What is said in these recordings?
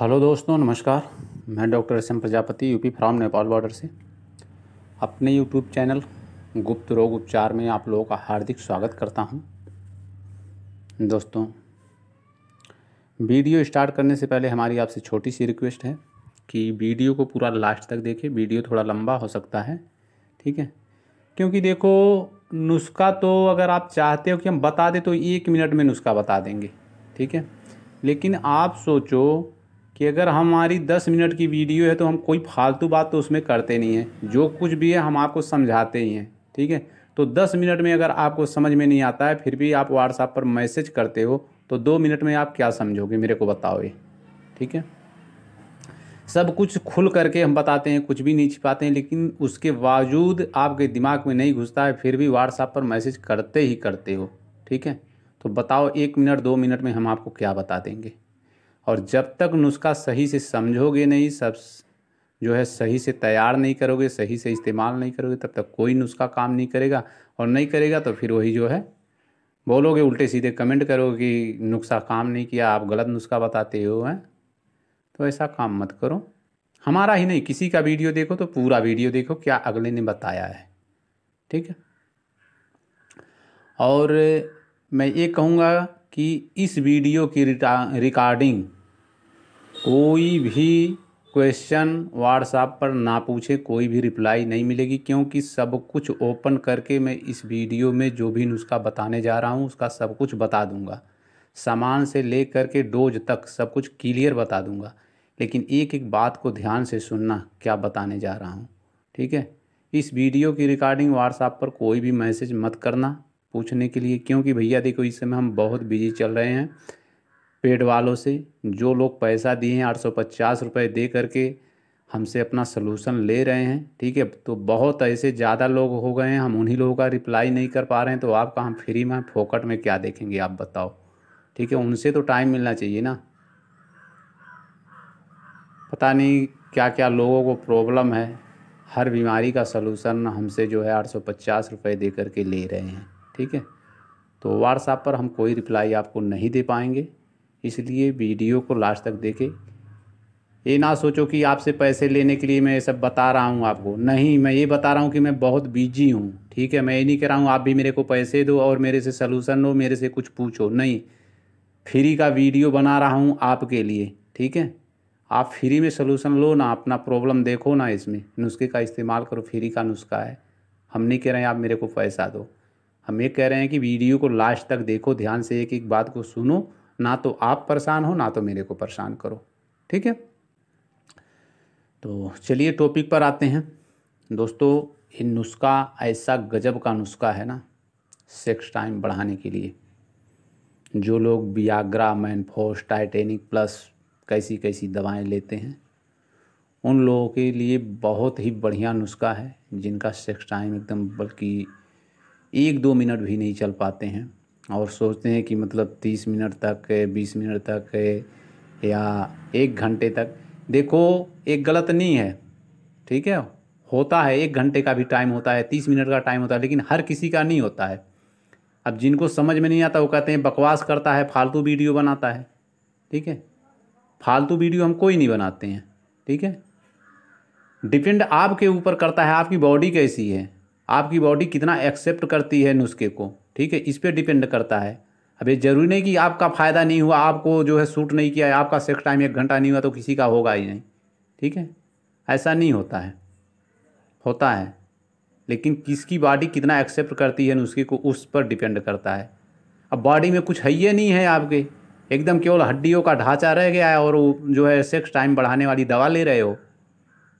hello दोस्तों नमस्कार मैं doctor S M Prajapati UP from Nepal border से अपने यूट्यूब चैनल गुप्त रोग उपचार में आप लोगों का हार्दिक स्वागत करता हूं दोस्तों वीडियो स्टार्ट करने से पहले हमारी आपसे छोटी सी रिक्वेस्ट है कि वीडियो को पूरा लास्ट तक देखें वीडियो थोड़ा लंबा हो सकता है ठीक है क्योंकि देखो नुस्खा तो अगर आप चाहते हो कि हम बता दें तो एक मिनट में नुस्खा बता देंगे ठीक है लेकिन आप सोचो कि अगर हमारी दस मिनट की वीडियो है तो हम कोई फालतू बात तो उसमें करते नहीं हैं जो कुछ भी है हम आपको समझाते ही हैं ठीक है तो दस मिनट में अगर आपको समझ में नहीं आता है फिर भी आप व्हाट्सएप पर मैसेज करते हो तो दो मिनट में आप क्या समझोगे मेरे को बताओ ये ठीक है सब कुछ खुल करके हम बताते हैं कुछ भी नहीं छिपाते हैं लेकिन उसके बावजूद आपके दिमाग में नहीं घुसता है फिर भी व्हाट्सएप पर मैसेज करते ही करते हो ठीक है तो बताओ एक मिनट दो मिनट में हम आपको क्या बता देंगे और जब तक नुस्खा सही से समझोगे नहीं सब जो है सही से तैयार नहीं करोगे सही से इस्तेमाल नहीं करोगे तब तक कोई नुस्खा काम नहीं करेगा और नहीं करेगा तो फिर वही जो है बोलोगे उल्टे सीधे कमेंट करोगे कि नुस्खा काम नहीं किया आप गलत नुस्खा बताते हो हैं तो ऐसा काम मत करो हमारा ही नहीं किसी का वीडियो देखो तो पूरा वीडियो देखो क्या अगले ने बताया है ठीक है और मैं ये कहूँगा कि इस वीडियो की रिकॉर्डिंग कोई भी क्वेश्चन व्हाट्सएप पर ना पूछे कोई भी रिप्लाई नहीं मिलेगी क्योंकि सब कुछ ओपन करके मैं इस वीडियो में जो भी नुस्खा बताने जा रहा हूँ उसका सब कुछ बता दूँगा सामान से ले कर के डोज तक सब कुछ क्लियर बता दूँगा लेकिन एक एक बात को ध्यान से सुनना क्या बताने जा रहा हूँ ठीक है इस वीडियो की रिकॉर्डिंग व्हाट्सएप पर कोई भी मैसेज मत करना पूछने के लिए क्योंकि भैया देखो इस समय हम बहुत बिजी चल रहे हैं पेड वालों से जो लोग पैसा दिए हैं आठ सौ पचास रुपये दे करके हमसे अपना सलूशन ले रहे हैं ठीक है तो बहुत ऐसे ज़्यादा लोग हो गए हैं हम उन्हीं लोगों का रिप्लाई नहीं कर पा रहे हैं तो आपका हम फ्री में फोकट में क्या देखेंगे आप बताओ ठीक है उनसे तो टाइम मिलना चाहिए ना पता नहीं क्या क्या लोगों को प्रॉब्लम है हर बीमारी का सलूशन हमसे जो है आठ सौ पचास रुपये दे करके ले रहे हैं ठीक है तो व्हाट्सएप पर हम कोई रिप्लाई आपको नहीं दे पाएंगे इसलिए वीडियो को लास्ट तक देखें ये ना सोचो कि आपसे पैसे लेने के लिए मैं ये सब बता रहा हूँ आपको नहीं मैं ये बता रहा हूँ कि मैं बहुत बिजी हूँ ठीक है मैं ये नहीं कह रहा हूँ आप भी मेरे को पैसे दो और मेरे से सलूशन लो मेरे से कुछ पूछो नहीं फ्री का वीडियो बना रहा हूँ आपके लिए ठीक है आप फ्री में सलूशन लो ना अपना प्रॉब्लम देखो ना इसमें नुस्खे का इस्तेमाल करो फ्री का नुस्खा है हम नहीं कह रहे हैं आप मेरे को पैसा दो हम ये कह रहे हैं कि वीडियो को लास्ट तक देखो ध्यान से एक एक बात को सुनो ना तो आप परेशान हो ना तो मेरे को परेशान करो ठीक है तो चलिए टॉपिक पर आते हैं दोस्तों ये नुस्खा ऐसा गजब का नुस्खा है ना सेक्स टाइम बढ़ाने के लिए जो लोग बियाग्रा मैनफोस टाइटेनिक प्लस कैसी कैसी दवाएं लेते हैं उन लोगों के लिए बहुत ही बढ़िया नुस्खा है जिनका सेक्स टाइम एकदम बल्कि एक दो मिनट भी नहीं चल पाते हैं और सोचते हैं कि मतलब तीस मिनट तक बीस मिनट तक या एक घंटे तक देखो एक गलत नहीं है ठीक है होता है एक घंटे का भी टाइम होता है तीस मिनट का टाइम होता है लेकिन हर किसी का नहीं होता है अब जिनको समझ में नहीं आता वो कहते हैं बकवास करता है फालतू वीडियो बनाता है ठीक है फालतू वीडियो हम कोई नहीं बनाते हैं ठीक है डिपेंड आपके ऊपर करता है आपकी बॉडी कैसी है आपकी बॉडी कितना एक्सेप्ट करती है नुस्खे को ठीक है इस पर डिपेंड करता है अब ये जरूरी नहीं कि आपका फ़ायदा नहीं हुआ आपको जो है सूट नहीं किया आपका सेक्स टाइम एक घंटा नहीं हुआ तो किसी का होगा ही नहीं ठीक है ऐसा नहीं होता है होता है लेकिन किसकी बॉडी कितना एक्सेप्ट करती है नुस्खे को उस पर डिपेंड करता है अब बॉडी में कुछ है ही नहीं है आपके एकदम केवल हड्डियों का ढांचा रह गया है और वो जो है सेक्स टाइम बढ़ाने वाली दवा ले रहे हो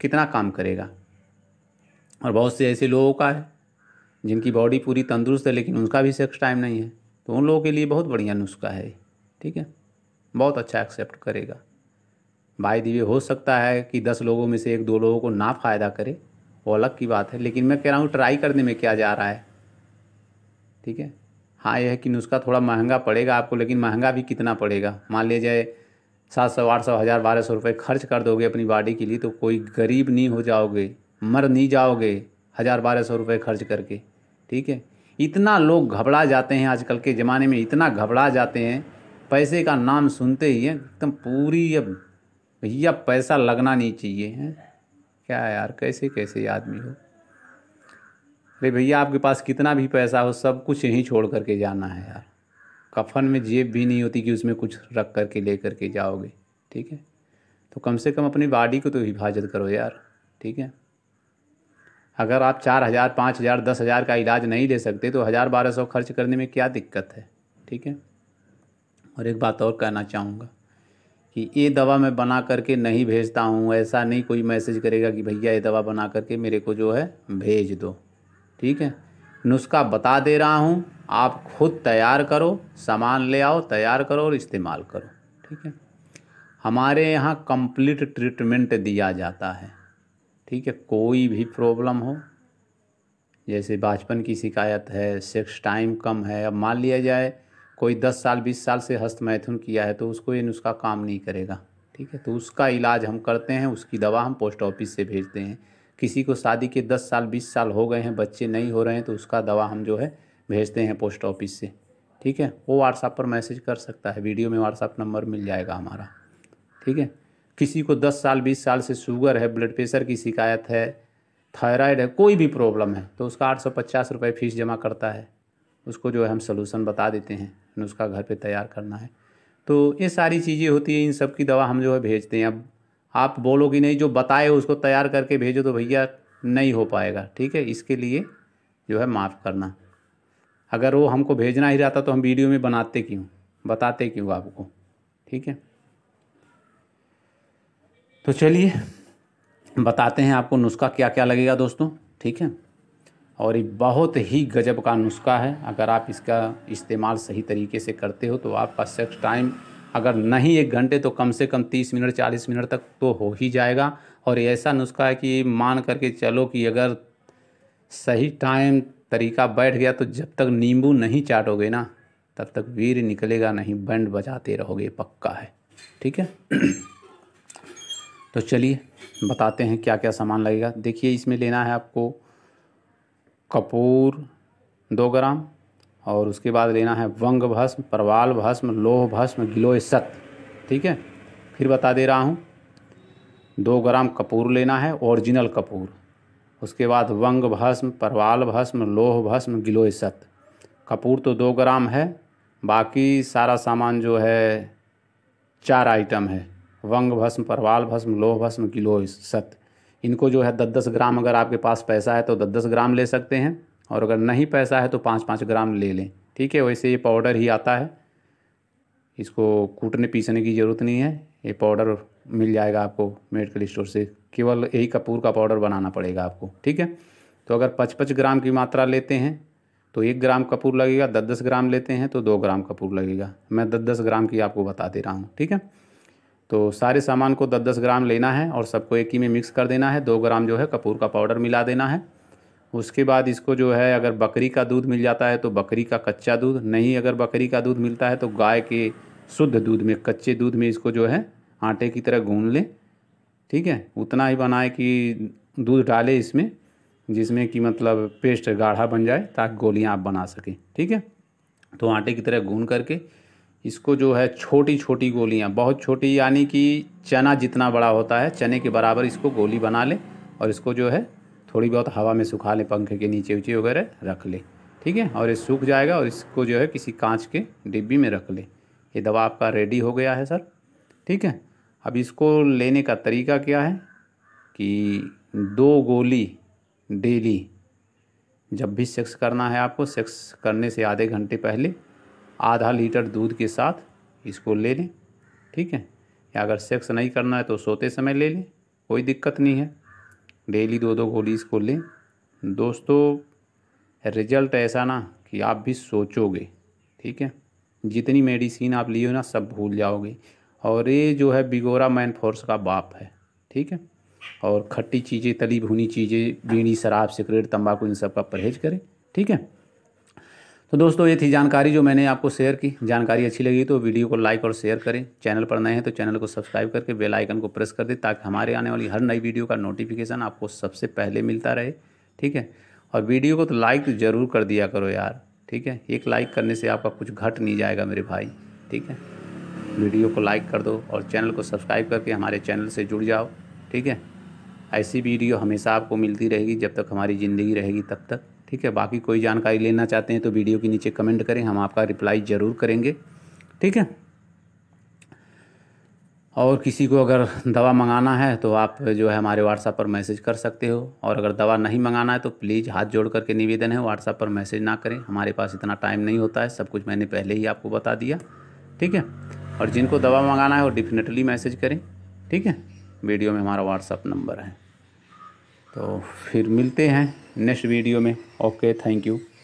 कितना काम करेगा और बहुत से ऐसे लोगों का है जिनकी बॉडी पूरी तंदुरुस्त है लेकिन उनका भी सेक्स टाइम नहीं है तो उन लोगों के लिए बहुत बढ़िया नुस्खा है ठीक है बहुत अच्छा एक्सेप्ट करेगा बाई दिव्य हो सकता है कि दस लोगों में से एक दो लोगों को ना फ़ायदा करे वो अलग की बात है लेकिन मैं कह रहा हूँ ट्राई करने में क्या जा रहा है ठीक है हाँ यह है कि नुस्खा थोड़ा महंगा पड़ेगा आपको लेकिन महंगा भी कितना पड़ेगा मान लीजिए सात सौ आठ सौ हज़ार बारह सौ रुपये खर्च कर दोगे अपनी बॉडी के लिए तो कोई गरीब नहीं हो जाओगे मर नहीं जाओगे हज़ार बारह सौ रुपये खर्च करके ठीक है इतना लोग घबरा जाते हैं आजकल के ज़माने में इतना घबरा जाते हैं पैसे का नाम सुनते ही एकदम पूरी अब भैया पैसा लगना नहीं चाहिए हैं क्या यार कैसे कैसे आदमी हो अरे भैया आपके पास कितना भी पैसा हो सब कुछ यहीं छोड़ करके जाना है यार कफन में जेब भी नहीं होती कि उसमें कुछ रख करके ले करके जाओगे ठीक है तो कम से कम अपनी बॉडी को तो हिफाजत करो यार ठीक है अगर आप चार हज़ार पाँच हज़ार दस हज़ार का इलाज नहीं ले सकते तो हज़ार बारह सौ खर्च करने में क्या दिक्कत है ठीक है और एक बात और कहना चाहूँगा कि ये दवा मैं बना करके नहीं भेजता हूँ ऐसा नहीं कोई मैसेज करेगा कि भैया ये दवा बना करके मेरे को जो है भेज दो ठीक है नुस्खा बता दे रहा हूँ आप खुद तैयार करो सामान ले आओ तैयार करो और इस्तेमाल करो ठीक है हमारे यहाँ कंप्लीट ट्रीटमेंट दिया जाता है ठीक है कोई भी प्रॉब्लम हो जैसे बचपन की शिकायत है सेक्स टाइम कम है अब मान लिया जाए कोई दस साल बीस साल से हस्त मैथुन किया है तो उसको ये नुस्खा काम नहीं करेगा ठीक है तो उसका इलाज हम करते हैं उसकी दवा हम पोस्ट ऑफिस से भेजते हैं किसी को शादी के दस साल बीस साल हो गए हैं बच्चे नहीं हो रहे हैं तो उसका दवा हम जो है भेजते हैं पोस्ट ऑफिस से ठीक है वो व्हाट्सएप पर मैसेज कर सकता है वीडियो में व्हाट्सअप नंबर मिल जाएगा हमारा ठीक है किसी को 10 साल 20 साल से शुगर है ब्लड प्रेशर की शिकायत है थायराइड है कोई भी प्रॉब्लम है तो उसका आठ सौ पचास रुपये फीस जमा करता है उसको जो है हम सोलूसन बता देते हैं उसका घर पर तैयार करना है तो ये सारी चीज़ें होती हैं इन सब की दवा हम जो है भेजते हैं अब आप बोलोगे नहीं जो बताए उसको तैयार करके भेजो तो भैया नहीं हो पाएगा ठीक है इसके लिए जो है माफ़ करना अगर वो हमको भेजना ही रहता तो हम वीडियो में बनाते क्यों बताते क्यों आपको ठीक है तो चलिए बताते हैं आपको नुस्खा क्या क्या लगेगा दोस्तों ठीक है और ये बहुत ही गजब का नुस्खा है अगर आप इसका इस्तेमाल सही तरीके से करते हो तो आपका सेक्स टाइम अगर नहीं एक घंटे तो कम से कम तीस मिनट चालीस मिनट तक तो हो ही जाएगा और ऐसा नुस्खा है कि मान करके चलो कि अगर सही टाइम तरीका बैठ गया तो जब तक नींबू नहीं चाटोगे ना तब तक वीर निकलेगा नहीं बैंड बजाते रहोगे पक्का है ठीक है तो चलिए बताते हैं क्या क्या सामान लगेगा देखिए इसमें लेना है आपको कपूर दो ग्राम और उसके बाद लेना है वंग भस्म परवाल भस्म लोह भस्म गिलोय सत ठीक है फिर बता दे रहा हूँ दो ग्राम कपूर लेना है ओरिजिनल कपूर उसके बाद वंग भस्म परवाल भस्म लोह भस्म गिलोय सत कपूर तो दो ग्राम है बाकी सारा सामान जो है चार आइटम है वंग भस्म परवाल भस्म लोह भस्म किलो सत इनको जो है दस दस ग्राम अगर आपके पास पैसा है तो दस दस ग्राम ले सकते हैं और अगर नहीं पैसा है तो पाँच पाँच ग्राम ले लें ठीक है वैसे ये पाउडर ही आता है इसको कूटने पीसने की ज़रूरत नहीं है ये पाउडर मिल जाएगा आपको मेडिकल स्टोर से केवल यही कपूर का पाउडर बनाना पड़ेगा आपको ठीक है तो अगर पचपच ग्राम की मात्रा लेते हैं तो एक ग्राम कपूर लगेगा दस दस ग्राम लेते हैं तो दो ग्राम कपूर लगेगा मैं दस दस ग्राम की आपको बताते रहा हूँ ठीक है तो सारे सामान को दस दस ग्राम लेना है और सबको एक ही में मिक्स कर देना है दो ग्राम जो है कपूर का पाउडर मिला देना है उसके बाद इसको जो है अगर बकरी का दूध मिल जाता है तो बकरी का कच्चा दूध नहीं अगर बकरी का दूध मिलता है तो गाय के शुद्ध दूध में कच्चे दूध में इसको जो है आटे की तरह गूँध लें ठीक है उतना ही बनाए कि दूध डाले इसमें जिसमें कि मतलब पेस्ट गाढ़ा बन जाए ताकि गोलियाँ आप बना सकें ठीक है तो आटे की तरह गून करके इसको जो है छोटी छोटी गोलियां बहुत छोटी यानी कि चना जितना बड़ा होता है चने के बराबर इसको गोली बना लें और इसको जो है थोड़ी बहुत हवा में सुखा लें पंखे के नीचे ऊँचे वगैरह रख लें ठीक है और ये सूख जाएगा और इसको जो है किसी कांच के डिब्बी में रख लें ये दवा आपका रेडी हो गया है सर ठीक है अब इसको लेने का तरीका क्या है कि दो गोली डेली जब भी सेक्स करना है आपको सेक्स करने से आधे घंटे पहले आधा लीटर दूध के साथ इसको ले लें ठीक है या अगर सेक्स नहीं करना है तो सोते समय ले लें कोई दिक्कत नहीं है डेली दो दो गोली इसको लें दोस्तों रिजल्ट ऐसा ना कि आप भी सोचोगे ठीक है जितनी मेडिसिन आप लिए हो ना सब भूल जाओगे और ये जो है बिगोरा मैन फोर्स का बाप है ठीक है और खट्टी चीज़ें तली भुनी चीज़ें बीड़ी शराब सिगरेट तंबाकू इन सब का परहेज करें ठीक है तो दोस्तों ये थी जानकारी जो मैंने आपको शेयर की जानकारी अच्छी लगी तो वीडियो को लाइक और शेयर करें चैनल पर नए हैं तो चैनल को सब्सक्राइब करके बेल आइकन को प्रेस कर दें ताकि हमारे आने वाली हर नई वीडियो का नोटिफिकेशन आपको सबसे पहले मिलता रहे ठीक है और वीडियो को तो लाइक ज़रूर कर दिया करो यार ठीक है एक लाइक करने से आपका कुछ घट नहीं जाएगा मेरे भाई ठीक है वीडियो को लाइक कर दो और चैनल को सब्सक्राइब करके हमारे चैनल से जुड़ जाओ ठीक है ऐसी वीडियो हमेशा आपको मिलती रहेगी जब तक हमारी ज़िंदगी रहेगी तब तक ठीक है बाकी कोई जानकारी लेना चाहते हैं तो वीडियो के नीचे कमेंट करें हम आपका रिप्लाई ज़रूर करेंगे ठीक है और किसी को अगर दवा मंगाना है तो आप जो है हमारे व्हाट्सएप पर मैसेज कर सकते हो और अगर दवा नहीं मंगाना है तो प्लीज़ हाथ जोड़ करके निवेदन है व्हाट्सएप पर मैसेज ना करें हमारे पास इतना टाइम नहीं होता है सब कुछ मैंने पहले ही आपको बता दिया ठीक है और जिनको दवा मंगाना है वो डेफिनेटली मैसेज करें ठीक है वीडियो में हमारा व्हाट्सअप नंबर है तो फिर मिलते हैं नेक्स्ट वीडियो में ओके थैंक यू